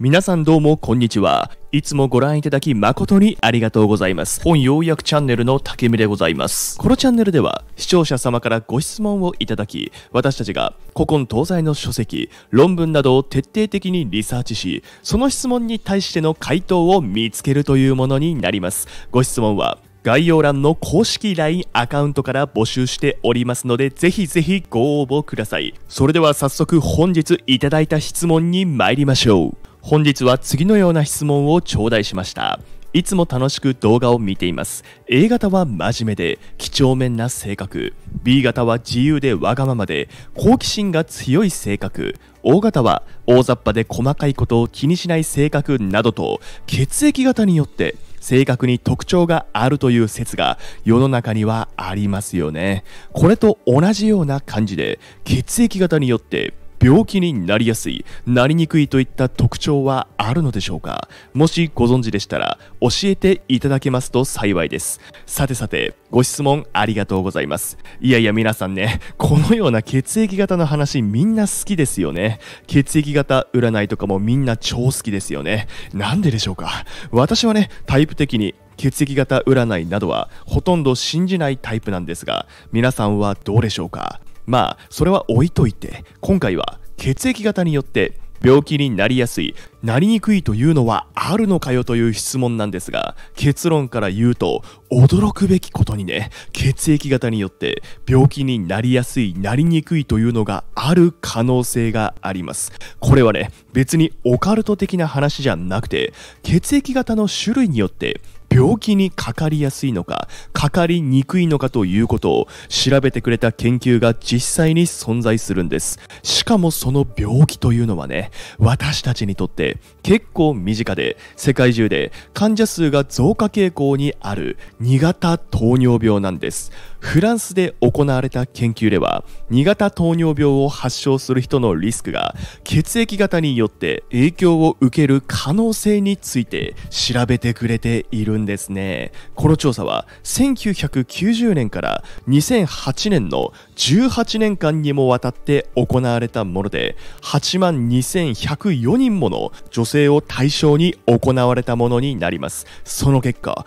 皆さんどうもこんにちは。いつもご覧いただき誠にありがとうございます。本ようやくチャンネルの竹見でございます。このチャンネルでは視聴者様からご質問をいただき、私たちが古今東西の書籍、論文などを徹底的にリサーチし、その質問に対しての回答を見つけるというものになります。ご質問は概要欄の公式 LINE アカウントから募集しておりますので、ぜひぜひご応募ください。それでは早速本日いただいた質問に参りましょう。本日は次のような質問を頂戴しました。いつも楽しく動画を見ています。A 型は真面目で、几帳面な性格。B 型は自由でわがままで、好奇心が強い性格。O 型は大雑把で細かいことを気にしない性格などと、血液型によって性格に特徴があるという説が世の中にはありますよね。これと同じような感じで、血液型によって病気になりやすい、なりにくいといった特徴はあるのでしょうかもしご存知でしたら教えていただけますと幸いです。さてさて、ご質問ありがとうございます。いやいや皆さんね、このような血液型の話みんな好きですよね。血液型占いとかもみんな超好きですよね。なんででしょうか私はね、タイプ的に血液型占いなどはほとんど信じないタイプなんですが皆さんはどうでしょうかまあそれは置いといて今回は血液型によって病気になりやすいなりにくいというのはあるのかよという質問なんですが結論から言うと驚くべきことにね血液型によって病気になりやすいなりにくいというのがある可能性がありますこれはね別にオカルト的な話じゃなくて血液型の種類によって病気にかかりやすいのか、かかりにくいのかということを調べてくれた研究が実際に存在するんです。しかもその病気というのはね、私たちにとって結構身近で、世界中で患者数が増加傾向にある2型糖尿病なんです。フランスで行われた研究では2型糖尿病を発症する人のリスクが血液型によって影響を受ける可能性について調べてくれているんですねこの調査は1990年から2008年の18年間にもわたって行われたもので8万2104人もの女性を対象に行われたものになりますその結果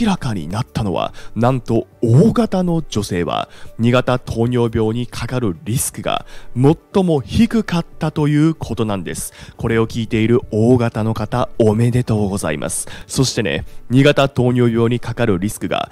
明らかになったのはなんと大型のの女性は2型糖尿病にかかるリスクが最も低かったということなんです。これを聞いている大型の方おめでとうございます。そしてね、2型糖尿病にかかるリスクが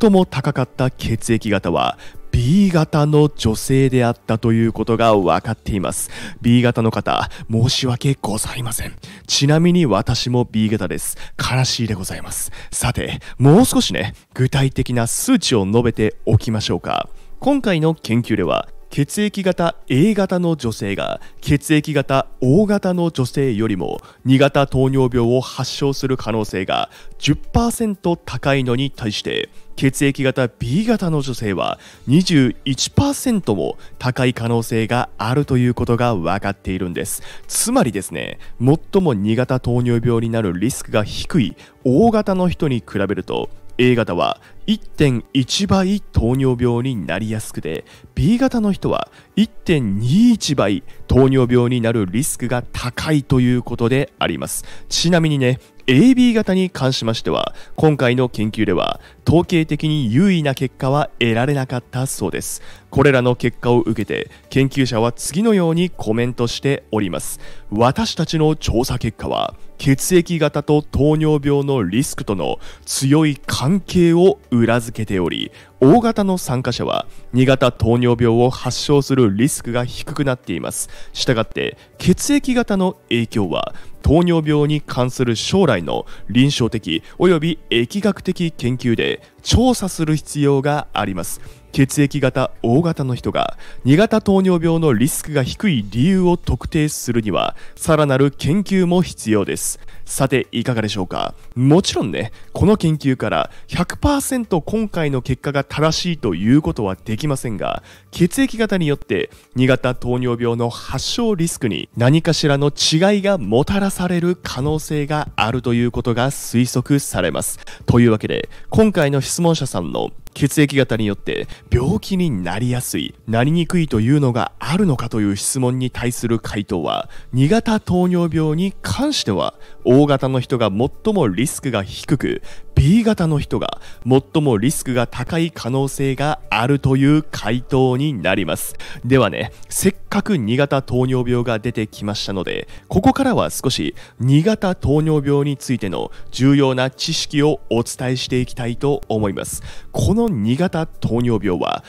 最も高かった血液型は B 型の女性であったということが分かっています。B 型の方、申し訳ございません。ちなみに私も B 型です。悲しいでございます。さて、もう少しね、具体的な数値を述べておきましょうか。今回の研究では血液型 A 型の女性が血液型 O 型の女性よりも2型糖尿病を発症する可能性が10%高いのに対して血液型 B 型の女性は21%も高い可能性があるということが分かっているんですつまりですね最も2型糖尿病になるリスクが低い O 型の人に比べると A 型は1.1倍糖尿病になりやすくて B 型の人は1.21倍糖尿病になるリスクが高いということでありますちなみにね AB 型に関しましては今回の研究では統計的に優位な結果は得られなかったそうですこれらの結果を受けて研究者は次のようにコメントしております私たちの調査結果は血液型と糖尿病のリスクとの強い関係を裏付けており O 型の参加者は2型糖尿病を発症するリスクが低くなっていますしたがって血液型の影響は糖尿病に関する将来の臨床的及び疫学的研究で調査する必要があります血液型 O 型の人が2型糖尿病のリスクが低い理由を特定するにはさらなる研究も必要ですさていかがでしょうかもちろんねこの研究から100%今回の結果が正しいということはできませんが血液型によって2型糖尿病の発症リスクに何かしらの違いがもたらされる可能性があるということが推測されますというわけで今回の質問者さんの血液型によって病気になりやすい、なりにくいというのがあるのかという質問に対する回答は、2型糖尿病に関しては、O 型の人が最もリスクが低く、B 型の人が最もリスクが高い可能性があるという回答になります。ではね、せっかく2型糖尿病が出てきましたので、ここからは少し2型糖尿病についての重要な知識をお伝えしていきたいと思います。このの2型糖尿病は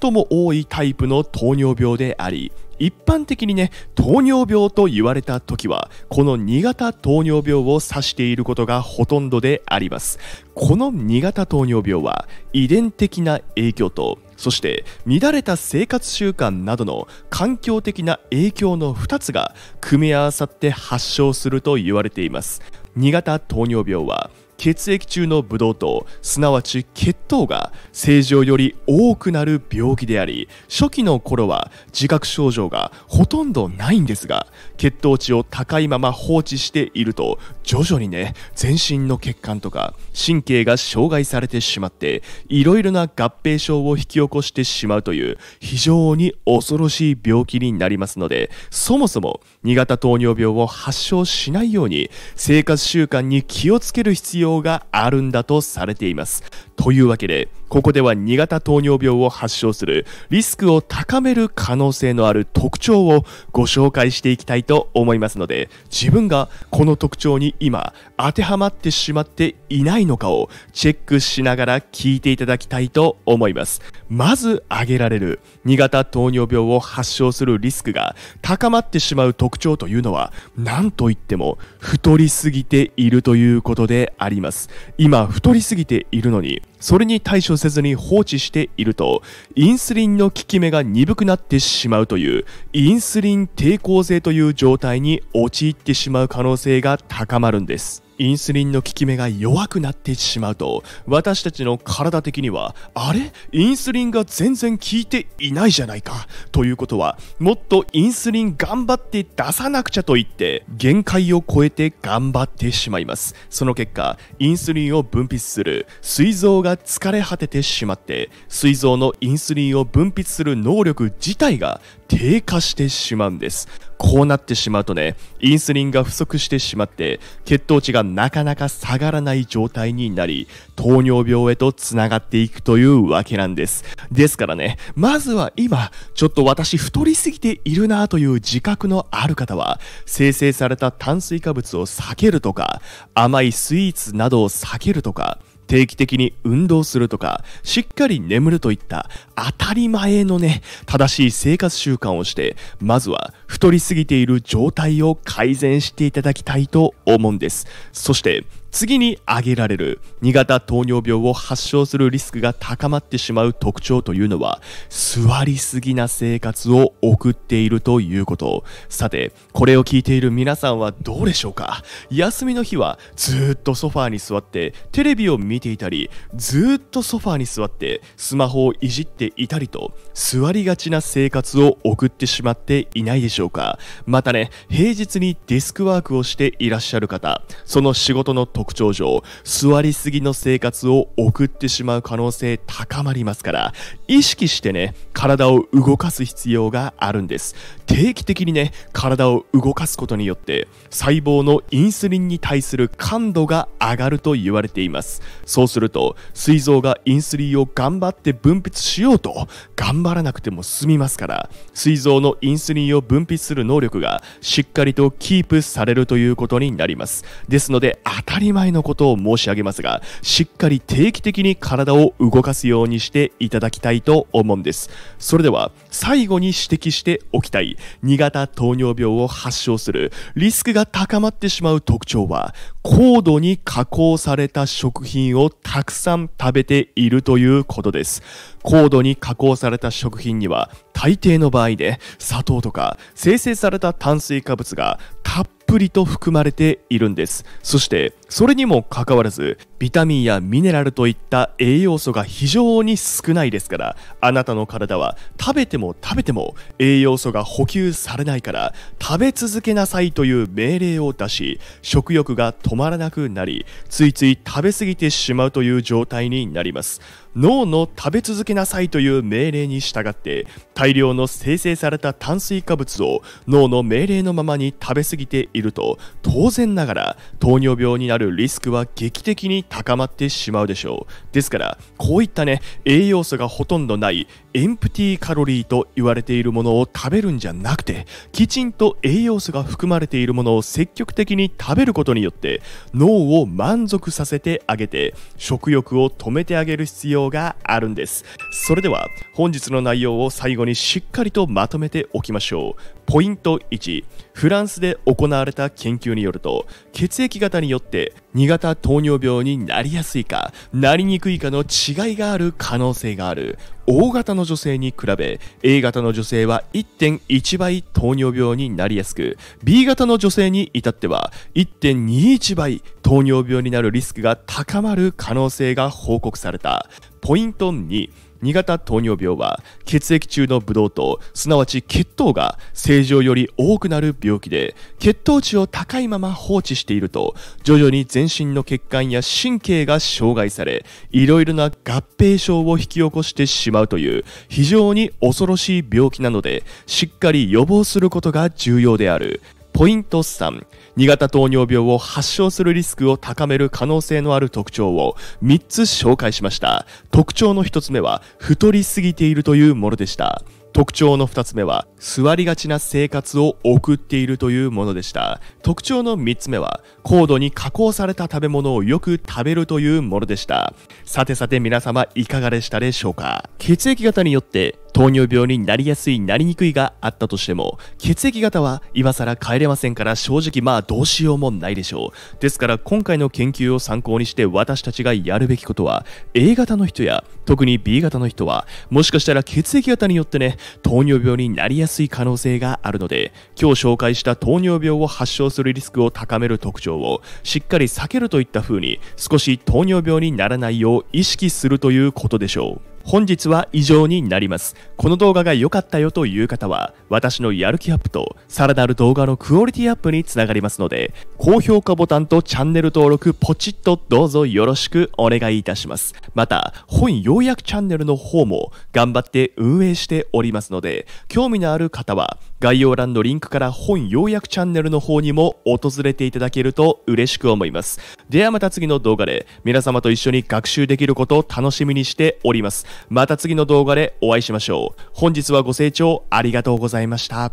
最も多いタイプの糖尿病であり一般的にね糖尿病と言われた時はこの2型糖尿病を指していることがほとんどでありますこの2型糖尿病は遺伝的な影響とそして乱れた生活習慣などの環境的な影響の2つが組み合わさって発症すると言われています2型糖尿病は血液中のブドウ糖すなわち血糖が正常より多くなる病気であり初期の頃は自覚症状がほとんどないんですが血糖値を高いまま放置していると徐々にね全身の血管とか神経が障害されてしまっていろいろな合併症を引き起こしてしまうという非常に恐ろしい病気になりますのでそもそも2型糖尿病を発症しないように生活習慣に気をつける必要要があるんだとされていますというわけでここでは2型糖尿病を発症するリスクを高める可能性のある特徴をご紹介していきたいと思いますので自分がこの特徴に今当てはまってしまっていないのかをチェックしながら聞いていただきたいと思いますまず挙げられる2型糖尿病を発症するリスクが高まってしまう特徴というのは何といっても太りすぎているということであります今太りすぎているのにそれに対処せずに放置していると、インスリンの効き目が鈍くなってしまうという、インスリン抵抗性という状態に陥ってしまう可能性が高まるんです。インスリンの効き目が弱くなってしまうと、私たちの体的には、あれインスリンが全然効いていないじゃないか。ということは、もっとインスリン頑張って出さなくちゃと言って、限界を超えて頑張ってしまいます。その結果、インスリンを分泌する、膵臓が疲れ果ててしまって、膵臓のインスリンを分泌する能力自体が低下してしまうんですこうなってしまうとねインスリンが不足してしまって血糖値がなかなか下がらない状態になり糖尿病へとつながっていくというわけなんですですからねまずは今ちょっと私太りすぎているなという自覚のある方は生成された炭水化物を避けるとか甘いスイーツなどを避けるとか定期的に運動するとか、しっかり眠るといった当たり前のね、正しい生活習慣をして、まずは太りすぎている状態を改善していただきたいと思うんです。そして、次に挙げられる2型糖尿病を発症するリスクが高まってしまう特徴というのは座りすぎな生活を送っているということさてこれを聞いている皆さんはどうでしょうか休みの日はずっとソファーに座ってテレビを見ていたりずっとソファーに座ってスマホをいじっていたりと座りがちな生活を送ってしまっていないでしょうかまたね平日にディスクワークをしていらっしゃる方その仕事の特特徴上、座りすぎの生活を送ってしまう可能性高まりますから、意識してね、体を動かす必要があるんです。定期的にね、体を動かすことによって、細胞のインスリンに対する感度が上がると言われています。そうすると、膵臓がインスリンを頑張って分泌しようと、頑張らなくても済みますから、膵臓のインスリンを分泌する能力がしっかりとキープされるということになります。ですので、当たり前のことを申し上げますが、しっかり定期的に体を動かすようにしていただきたいと思うんです。それでは、最後に指摘しておきたい、2型糖尿病を発症するリスクが高まってしまう特徴は、高度に加工された食品をたくさん食べているということです。高度に加工された食品には、大抵の場合で砂糖とか生成された炭水化物がたっプリと含まれているんですそしてそれにもかかわらずビタミンやミネラルといった栄養素が非常に少ないですからあなたの体は食べても食べても栄養素が補給されないから食べ続けなさいという命令を出し食欲が止まらなくなりついつい食べ過ぎてしまうという状態になります脳の食べ続けなさいという命令に従って大量の生成された炭水化物を脳の命令のままに食べ過ぎていると当然ながら糖尿病になるリスクは劇的に高まってしまうでしょうですからこういったね栄養素がほとんどないエンプティカロリーと言われているものを食べるんじゃなくてきちんと栄養素が含まれているものを積極的に食べることによって脳を満足させてあげて食欲を止めてあげる必要要があるんですそれでは本日の内容を最後にしっかりとまとめておきましょうポイント1フランスで行われた研究によると血液型によって2型糖尿病になりやすいかなりにくいかの違いがある可能性がある O 型の女性に比べ A 型の女性は1.1倍糖尿病になりやすく B 型の女性に至っては1.21倍糖尿病になるリスクが高まる可能性が報告されたポイント2 2型糖尿病は血液中のブドウ糖すなわち血糖が正常より多くなる病気で血糖値を高いまま放置していると徐々に全身の血管や神経が障害されいろいろな合併症を引き起こしてしまうという非常に恐ろしい病気なのでしっかり予防することが重要であるポイント3、2型糖尿病を発症するリスクを高める可能性のある特徴を3つ紹介しました。特徴の1つ目は、太りすぎているというものでした。特徴の2つ目は、座りがちな生活を送っているというものでした。特徴の3つ目は、高度に加工された食べ物をよく食べるというものでした。さてさて皆様いかがでしたでしょうか血液型によって糖尿病になりやすいなりにくいがあったとしても血液型は今更変えれませんから正直まあどうしようもないでしょうですから今回の研究を参考にして私たちがやるべきことは A 型の人や特に B 型の人はもしかしたら血液型によってね糖尿病になりやすい可能性があるので今日紹介した糖尿病を発症するリスクを高める特徴をしっかり避けるといった風に少し糖尿病にならないよう意識するということでしょう本日は以上になります。この動画が良かったよという方は、私のやる気アップと、さらなる動画のクオリティアップにつながりますので、高評価ボタンとチャンネル登録ポチッとどうぞよろしくお願いいたします。また、本要約チャンネルの方も頑張って運営しておりますので、興味のある方は、概要欄のリンクから本要約チャンネルの方にも訪れていただけると嬉しく思います。ではまた次の動画で皆様と一緒に学習できることを楽しみにしております。また次の動画でお会いしましょう。本日はご清聴ありがとうございました。